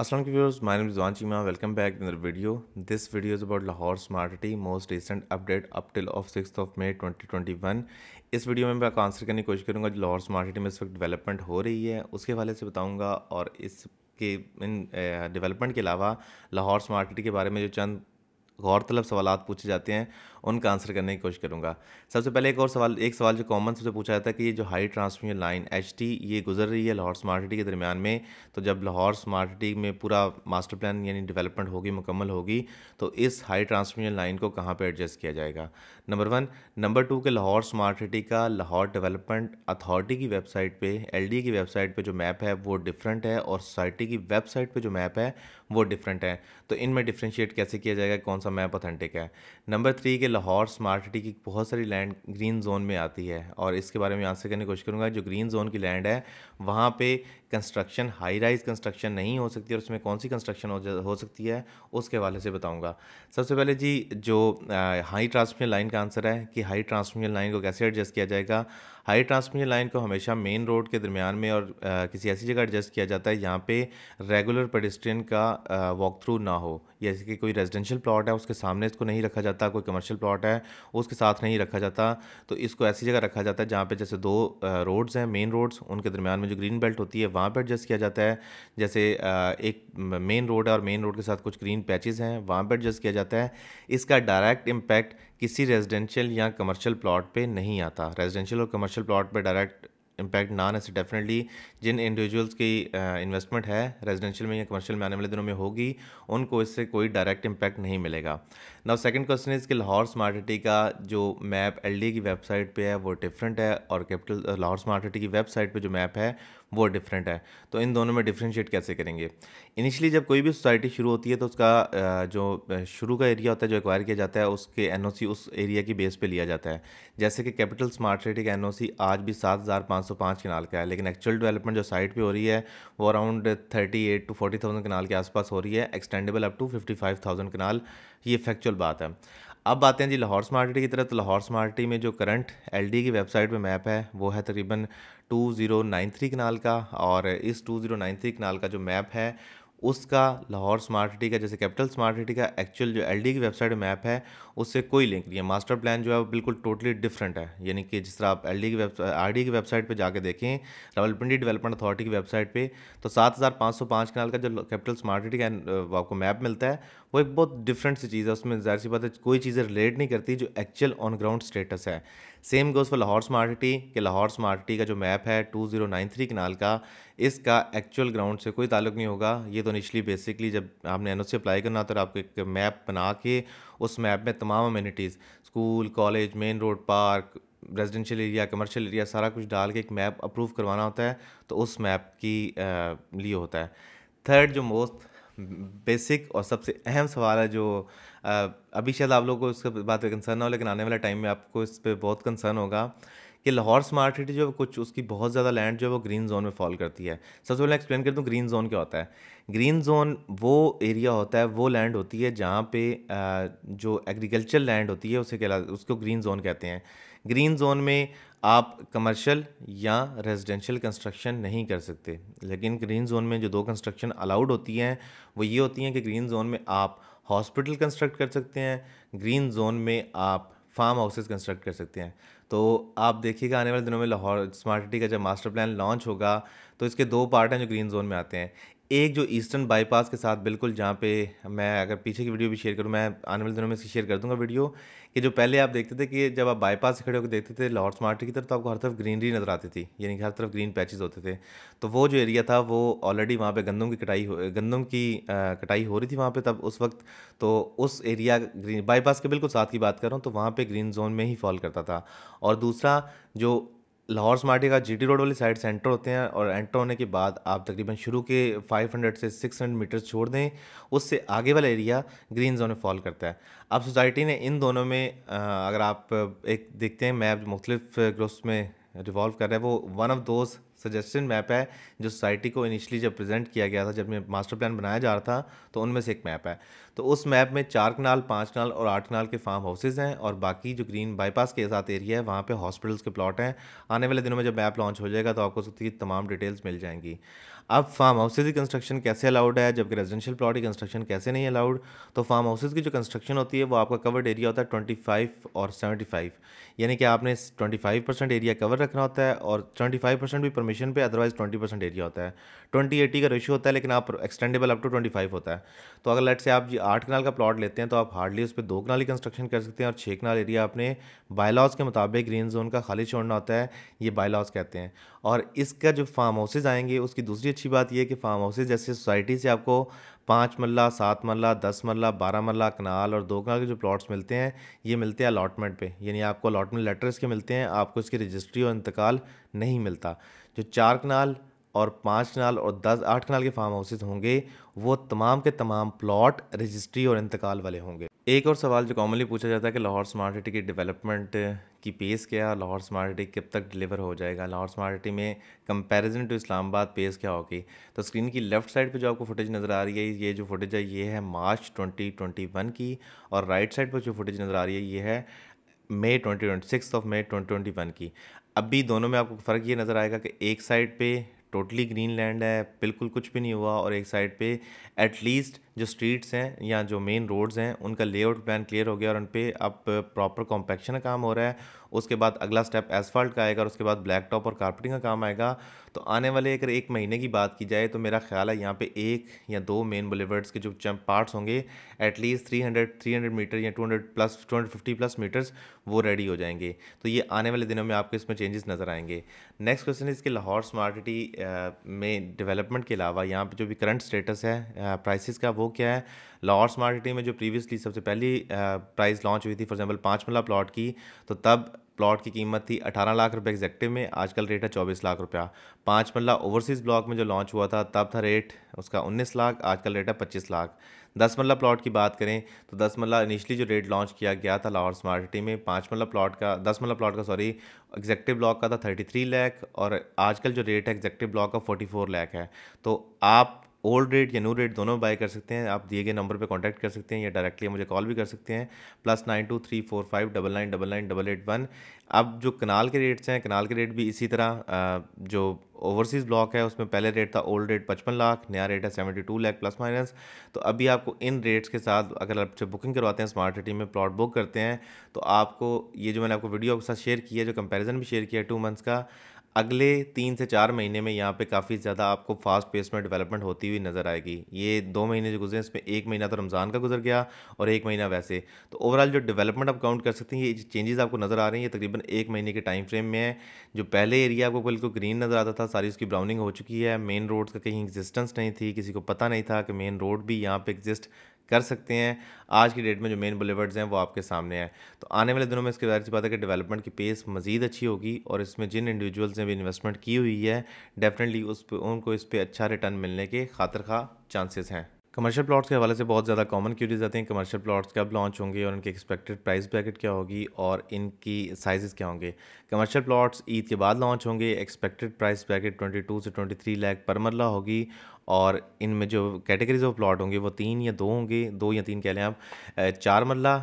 असलम की viewers mine Rizwan Cheema welcome back in the video this video is about Lahore smart city most recent update up till of six of May 2021 इस video में मैं आपको answer करने की कोशिश करूँगा जो लाहौर स्मार्ट सिटी में इस वक्त डेवलपमेंट हो रही है उसके हवाले से बताऊँगा और इसके इन डेवलपमेंट के अलावा लाहौर स्मार्ट सिटी के बारे में जो चंद गौरतलब सवाल पूछे जाते हैं उनका आंसर करने की कोशिश करूँगा सबसे पहले एक और सवाल एक सवाल जो कॉमन सबसे पूछा जाता है कि ये जो हाई ट्रांसमिशन लाइन एच ये गुजर रही है लाहौर स्मार्ट सिटी के दरमियान में तो जब लाहौर स्मार्ट सिटी में पूरा मास्टर प्लान यानी डेवलपमेंट होगी मुकम्मल होगी तो इस हाई ट्रांसमिशन लाइन को कहाँ पर एडजस्ट किया जाएगा नंबर वन नंबर टू के लाहौर स्मार्ट सिटी का लाहौर डेवलपमेंट अथॉरिटी की वेबसाइट पर एल की वेबसाइट पर जो मैप है वो डिफरेंट है और सोसाइटी की वेबसाइट पर जो मैप है वो डिफरेंट है तो इनमें डिफ्रेंशिएट कैसे किया जाएगा कौन सा मैप ऑथेंटिक है नंबर थ्री के लाहौर स्मार्ट सिटी की बहुत सारी लैंड ग्रीन जोन में आती है और इसके बारे में आंसर करने की कोशिश करूँगा जो ग्रीन जोन की लैंड है वहाँ पे कंस्ट्रक्शन हाई राइज कंस्ट्रक्शन नहीं हो सकती और उसमें कौन सी कंस्ट्रक्शन हो, हो सकती है उसके हवाले से बताऊँगा सबसे पहले जी जो आ, हाई ट्रांसमिशन लाइन का आंसर है कि हाई ट्रांसमिशन लाइन को कैसे एडजस्ट किया जाएगा हाई ट्रांसमिशन लाइन को हमेशा मेन रोड के दरमियान में और आ, किसी ऐसी जगह एडजस्ट किया जाता है जहाँ पे रेगुलर पेडिस्ट्रियन का वॉक थ्रू ना हो जैसे कि कोई रेजिडेंशियल प्लॉट है उसके सामने इसको नहीं रखा जाता कोई कमर्शियल प्लॉट है उसके साथ नहीं रखा जाता तो इसको ऐसी जगह रखा जाता है जहाँ पे जैसे दो रोड्स हैं मेन रोड्स उनके दरमियान में जो ग्रीन बेल्ट होती है वहाँ पर एडजस्ट किया जाता है जैसे एक मेन रोड है और मेन रोड के साथ कुछ ग्रीन पैचेज़ हैं वहाँ पर एडजस्ट किया जाता है इसका डायरेक्ट इम्पैक्ट किसी रेजिडेंशियल या कमर्शियल प्लॉट पे नहीं आता रेजिडेंशियल और कमर्शियल प्लॉट पे डायरेक्ट इम्पैक्ट ना आने से डेफिनेटली जिन इंडिविजुअल्स की इन्वेस्टमेंट है रेजिडेंशियल में या कमर्शियल में आने वाले दिनों में होगी उनको इससे कोई डायरेक्ट इम्पैक्ट नहीं मिलेगा नाउ सेकंड क्वेश्चन इज़ कि लाहौर स्मार्ट सिटी का जो मैप एल की वेबसाइट पे है वो डिफरेंट है और कैपिटल लाहौर स्मार्ट सिटी की वेबसाइट पर जो मैप है वो डिफरेंट है तो इन दोनों में डिफ्रेंशिएट कैसे करेंगे इनिशियली जब कोई भी सोसाइटी शुरू होती है तो उसका जो शुरू का एरिया होता है जो एक्वायर किया जाता है उसके एन उस एरिया की बेस पर लिया जाता है जैसे कि कैपिटल स्मार्ट सिटी का एन आज भी सात हज़ार पाँच सौ पाँच किनाल का है लेकिन एक्चुअल डेवलपमेंट जो साइट पर हो रही है वो around thirty eight to forty thousand kanal के आसपास हो रही है extendable up to fifty five thousand kanal ये फैक्चुअल बात है अब आते हैं जी लाहौर स्मार्ट सिटी की तरफ तो लाहौर स्मार्ट सिटी में जो करंट एल की वेबसाइट पे मैप है वो है तकरीबन 2093 कनाल का और इस 2093 कनाल का जो मैप है उसका लाहौर स्मार्ट सिटी का जैसे कैपिटल स्मार्ट सिटी का एक्चुअल जो एल की वेबसाइट मैप है उससे कोई लिंक नहीं है मास्टर प्लान जो है वो बिल्कुल टोटली डिफरेंट है यानी कि जिस तरह आप एल की वेबसाइट आर की वेबसाइट पे जाके देखें रावलपिंडी डेवलपमेंट अथॉरिटी की वेबसाइट पे तो सात हज़ार पाँच सौ पाँच कनाल का जो कैपिटल स्मार्ट सिटी का आपको मैप मिलता है वो एक बहुत डिफरेंट सी चीज़ है उसमें जाहिर सी बात है कोई चीज़ें रिलेट नहीं करती जो एक्चुअल ऑन ग्राउंड स्टेटस है same goes for Lahore smart city कि लाहौर स्मार्ट सिटी का जो मैप है two zero nine three kanal का इसका एक्चुअल ग्राउंड से कोई ताल्लुक नहीं होगा ये तो निचली बेसिकली जब आपने एन ओ सी अप्लाई करना तो आपको एक मैप बना के उस मैप में तमाम amenities school college main road park residential area commercial area सारा कुछ डाल के एक मैप अप्रूव करवाना होता है तो उस मैप की लिए होता है थर्ड जो मोस्ट बेसिक और सबसे अहम सवाल है जो अभी शायद आप लोगों को इस बात पर कंसर्न हो लेकिन आने वाले टाइम में आपको इस पर बहुत कंसर्न होगा कि लाहौर स्मार्ट सिटी जो कुछ उसकी बहुत ज़्यादा लैंड जो है वो ग्रीन जोन में फॉल करती है सबसे पहले एक्सप्लेन कर दूँ ग्रीन जोन क्या होता है ग्रीन जोन वो एरिया होता है वो लैंड होती है जहाँ पे जो एग्रीकल्चर लैंड होती है उसे कहला उसको ग्रीन जोन कहते हैं ग्रीन जोन में आप कमर्शियल या रेजिडेंशियल कंस्ट्रक्शन नहीं कर सकते लेकिन ग्रीन जोन में जो दो कंस्ट्रक्शन अलाउड होती हैं वो ये होती हैं कि ग्रीन जोन में आप हॉस्पिटल कंस्ट्रक्ट कर सकते हैं ग्रीन जोन में आप फार्म हाउसेस कंस्ट्रक्ट कर सकते हैं तो आप देखिएगा आने वाले दिनों में लाहौर स्मार्ट सिटी का जब मास्टर प्लान लॉन्च होगा तो इसके दो पार्ट हैं जो ग्रीन जोन में आते हैं एक जो ईस्टर्न बाईपास के साथ बिल्कुल जहाँ पे मैं अगर पीछे की वीडियो भी शेयर करूँ मैं आने वाले दिनों में इसकी शेयर कर दूँगा वीडियो कि जो पहले आप देखते थे कि जब आप बाईपास से खड़े होकर देखते थे लाहौर स्मार्ट की तरफ तो आपको हर तरफ ग्रीनरी नज़र आती थी यानी कि हर तरफ ग्रीन पैचेज होते थे तो वो जो एरिया था वो ऑलरेडी वहाँ पर गंदम की कटाई गंदम की कटाई हो रही थी वहाँ पर तब उस वक्त तो उस एरिया ग्रीन बाईपास के बिल्कुल साथ की बात कर रहा हूँ तो वहाँ पर ग्रीन जोन में ही फॉल करता था और दूसरा जो लाहौर स्मार्टी का जीटी रोड वाली साइड से एंटर होते हैं और एंटर होने के बाद आप तकरीबन शुरू के 500 से 600 मीटर छोड़ दें उससे आगे वाला एरिया ग्रीन जोन में फॉल करता है अब सोसाइटी ने इन दोनों में अगर आप एक देखते हैं मैप मुख्तलिफ ग्रुप्स में रिवॉल्व कर रहा है वो one of those suggestion map है जो सोसाइटी को इनिशियली जब प्रेजेंट किया गया था जब मास्टर प्लान बनाया जा रहा था तो उनमें से एक मैप है तो उस मैप में चार कनाल पाँच कनाल और आठ कनाल के फार्म हाउसेज हैं और बाकी जो ग्रीन बाईपास के साथ एरिया है वहाँ पर हॉस्पिटल्स के प्लॉट हैं आने वाले दिनों में जब मैप लॉन्च हो जाएगा तो आपको उसकी तमाम डिटेल्स मिल जाएंगी अब फार्म हाउसेज की कंस्ट्रक्शन कैसे अलाउड है जबकि रेजिडेंशियल प्लॉट की कंस्ट्रक्शन कैसे नहीं अलाउड तो फार्म हाउसेज की जो कंस्ट्रक्शन होती है वो आपका कवर्ड एरिया होता है ट्वेंटी फाइव और सेवेंटी फाइव यानी कि आपने twenty five percent area cover रखना होता है और ट्वेंटी फाइव परसेंट भी परमिशन पे अदरवाइज ट्वेंटी परसेंट एरिया होता है ट्वेंटी एटी का रेशियो होता है लेकिन आप extendable up to twenty five होता है तो अगर लेट से आप जी आठ कनाल का प्लॉट लेते हैं तो आप हार्डली उस पर दो कनाल की कंस्ट्रक्शन कर सकते हैं और छः कनाल एरिया आपने बायलॉज के मुताबिक ग्रीन जोन का खाली छोड़ना होता है ये बायलॉज कहते हैं और इसका जो फार्म हाउसेज आएंगे उसकी दूसरी अच्छी बात यह कि फार्म हाउसेज जैसे सोसाइटी से आपको पाँच मल्ला सात मल्ला दस मल्ला बारह मल्ला कनाल और दो कनाल के जो प्लॉट्स मिलते हैं ये मिलते हैं अलाटमेंट पे यानी आपको अलाटमेंट लेटर्स के मिलते हैं आपको इसकी रजिस्ट्री और इंतकाल नहीं मिलता जो चार कनाल और पाँच कनाल और दस आठ कनाल के फार्म हाउसेज होंगे वो तमाम के तमाम प्लॉट रजिस्ट्री और इंतकाल वाले होंगे एक और सवाल जो कॉमनली पूछा जाता है कि लाहौर स्मार्ट सिटी की डेवलपमेंट की पेस क्या लाहौर स्मार्ट सिटी कब तक डिलीवर हो जाएगा लाहौर स्मार्ट सिटी में कंपैरिजन टू इस्लामाबाद पेस क्या होगी तो स्क्रीन की लेफ्ट साइड पे जो आपको फुटेज नज़र आ रही है ये जो फुटेज है ये है मार्च 2021 की और राइट साइड पर जो फुटेज नज़र आ रही है ये है May twenty twenty six of May twenty twenty one की अब भी दोनों में आपको फ़र्क ये नज़र आएगा कि एक साइड पे टोटली ग्रीन लैंड है बिल्कुल कुछ भी नहीं हुआ और एक साइड पे एटलीस्ट जो स्ट्रीट्स हैं या जो मेन रोड्स हैं उनका लेआउट प्लान क्लियर हो गया और उन पर अब प्रॉपर कॉम्पैक्शन का काम हो रहा है उसके बाद अगला स्टेप एसफाल्ट का आएगा और उसके बाद ब्लैक टॉप और कारपेटिंग का काम आएगा तो आने वाले अगर एक महीने की बात की जाए तो मेरा ख्याल है यहाँ पे एक या दो मेन बुलेवर्ड्स के जो चंप पार्ट्स होंगे एटलीस्ट 300 300 मीटर या 200 प्लस 250 प्लस मीटर्स वो रेडी हो जाएंगे तो ये आने वाले दिनों में आपको इसमें चेंजेस नज़र आएंगे नेक्स्ट क्वेश्चन इसके लाहौर स्मार्ट सिटी में डेवलपमेंट के अलावा यहाँ पर जो भी करंट स्टेटस है प्राइसिस का वो क्या है स्मार्ट मार्केटिंग में जो प्रीवियसली सबसे पहली प्राइस लॉन्च हुई थी फॉर एग्जाम्पल पाँच मल्ला प्लॉट की तो तब प्लॉट की कीमत थी 18 लाख रुपए एग्जेक्टिव में आजकल रेट है 24 लाख रुपया पाँच मल्ला ओवरसीज़ ब्लॉक में जो लॉन्च हुआ था तब था रेट उसका 19 लाख आजकल रेट है 25 लाख दस मल्ला प्लॉट की बात करें तो दस मल्ला इनिशियली जो रेट लॉन्च किया गया था लाहौर स्मार्ट सिटी में पाँच मल्ला प्लॉट का दस मल्ला प्लॉट का सॉरी एग्जैक्टिव ब्लॉक का था थर्टी थ्री लैख और आजकल जो रेट है एग्जैक्टिव ब्लॉक का फोर्टी फोर है तो आप ओल्ड रेट या न्यू रेट दोनों बाय कर सकते हैं आप दिए गए नंबर पर कॉन्टैक्ट कर सकते हैं या डायरेक्टली मुझे कॉल भी कर सकते हैं plus nine two three four five double nine double nine double eight one अब जो कनाल के रेट्स हैं कनाल के रेट भी इसी तरह जो ओवरसीज़ ब्लॉक है उसमें पहले रेट था ओल्ड रेट पचपन लाख नया रेट है seventy two lakh plus minus तो अभी आपको इन रेट्स के साथ अगर आप जब बुकिंग करवाते हैं स्मार्ट सिटी में प्लॉट बुक करते हैं तो आपको ये जो मैंने आपको वीडियो आपके साथ शेयर किया जो कंपैरिजन भी शेयर किया टू मंथ्स का अगले तीन से चार महीने में यहाँ पे काफ़ी ज़्यादा आपको फास्ट पेस में डेवलपमेंट होती हुई नज़र आएगी ये दो महीने जो गुजरे इसमें एक महीना तो रमज़ान का गुजर गया और एक महीना वैसे तो ओवरऑल जो डेवलपमेंट आप काउंट कर सकते हैं ये चेंजेस आपको नज़र आ रही हैं तकरीबन एक महीने के टाइम फ्रेम में है जो पहले एरिया आपको बिल्कुल ग्रीन नज़र आता था सारी उसकी ब्राउनिंग हो चुकी है मेन रोड का कहीं एग्जिस्टेंस नहीं थी किसी को पता नहीं था कि मेन रोड भी यहाँ पर एग्जिस्ट कर सकते हैं आज की डेट में जो मेन बुलेवर्ड्स हैं वो आपके सामने हैं तो आने वाले दिनों में इसके बारे में बात है कि डेवलपमेंट की पेस मज़ीद अच्छी होगी और इसमें जिन इंडिविजुअल्स ने भी इन्वेस्टमेंट की हुई है डेफिनेटली उस पर उनको इस पर अच्छा रिटर्न मिलने के खातर खा चांसेस हैं कमर्शियल प्लॉट्स के हवाले से बहुत ज़्यादा कॉमन क्यूरीज आते हैं कमर्शियल प्लॉट्स कब लॉन्च होंगे और उनकी एक्सपेक्टेड प्राइस ब्रैकेट क्या होगी और इनकी साइजेस क्या होंगे कमर्शियल प्लॉट्स ईद के बाद लॉन्च होंगे एक्सपेक्टेड प्राइस ब्रैकेट 22 से 23 लाख पर मरला होगी और इनमें जो कैटेगरीज ऑफ प्लॉट होंगे वो तीन या दो होंगे दो या तीन कह लें आप चार मरला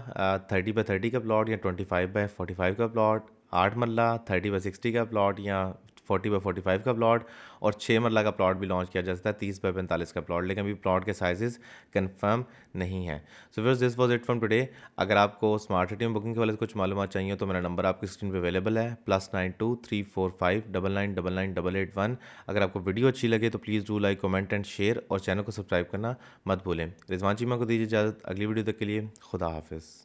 थर्टी बाई थर्टी का प्लॉट या twenty five by forty five का प्लॉट आठ मरला थर्टी बाई सिक्सटी का प्लॉट या फोर्टी बाई फोर्टी फाइव का प्लॉट और छः मरला का प्लॉट भी लॉन्च किया जा सकता है तीस बाई पैंतालीस का प्लॉट लेकिन अभी प्लॉट के साइजेस कंफर्म नहीं है सो फिर this was it from today अगर आपको स्मार्ट सिटी में बुकिंग के वाले से कुछ मालूम चाहिए तो मेरा नंबर आपकी स्क्रीन पर अवेलेबल है plus nine two three four five double nine double nine double eight one अगर आपको वीडियो अच्छी लगे तो please do like comment and share और चैनल को सब्सक्राइब करना मत भूलें रिजवान चीमा को दीजिए इजाज़त अगली वीडियो तक के लिए खुदा हाफिज़